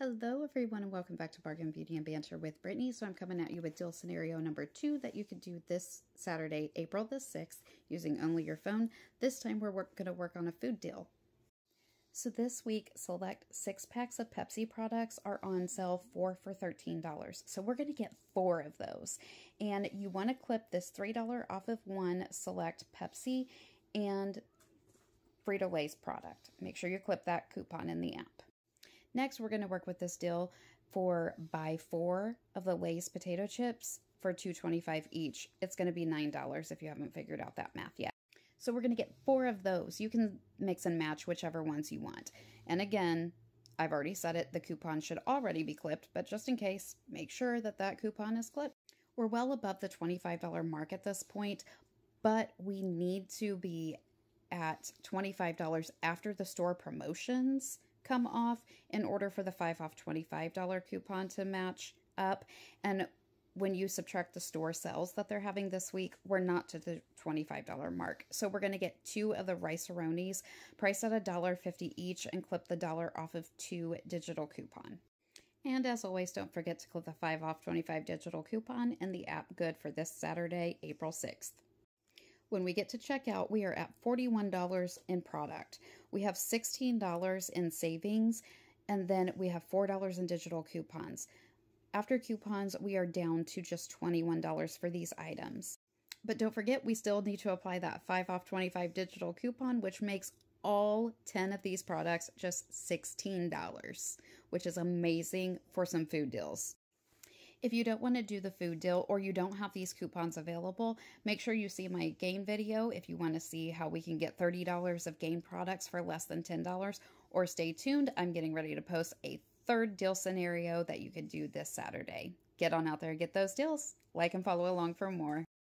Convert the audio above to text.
Hello everyone and welcome back to Bargain Beauty and Banter with Brittany. So I'm coming at you with deal scenario number two that you could do this Saturday, April the 6th, using only your phone. This time we're going to work on a food deal. So this week, select six packs of Pepsi products are on sale four for $13. So we're going to get four of those. And you want to clip this $3 off of one, select Pepsi and Frito-Lay's product. Make sure you clip that coupon in the app. Next, we're going to work with this deal for buy four of the Lay's potato chips for $2.25 each. It's going to be $9 if you haven't figured out that math yet. So we're going to get four of those. You can mix and match whichever ones you want. And again, I've already said it, the coupon should already be clipped, but just in case, make sure that that coupon is clipped. We're well above the $25 mark at this point, but we need to be at $25 after the store promotions come off in order for the 5 off $25 coupon to match up. And when you subtract the store sales that they're having this week, we're not to the $25 mark. So we're going to get two of the rice aroni's priced at $1.50 each and clip the dollar off of two digital coupon. And as always, don't forget to click the 5 off 25 digital coupon in the app good for this Saturday, April 6th. When we get to checkout, we are at $41 in product. We have $16 in savings, and then we have $4 in digital coupons. After coupons, we are down to just $21 for these items. But don't forget, we still need to apply that 5 off 25 digital coupon, which makes all 10 of these products just $16, which is amazing for some food deals. If you don't want to do the food deal or you don't have these coupons available, make sure you see my gain video if you want to see how we can get $30 of gain products for less than $10 or stay tuned. I'm getting ready to post a third deal scenario that you could do this Saturday. Get on out there, get those deals. Like and follow along for more.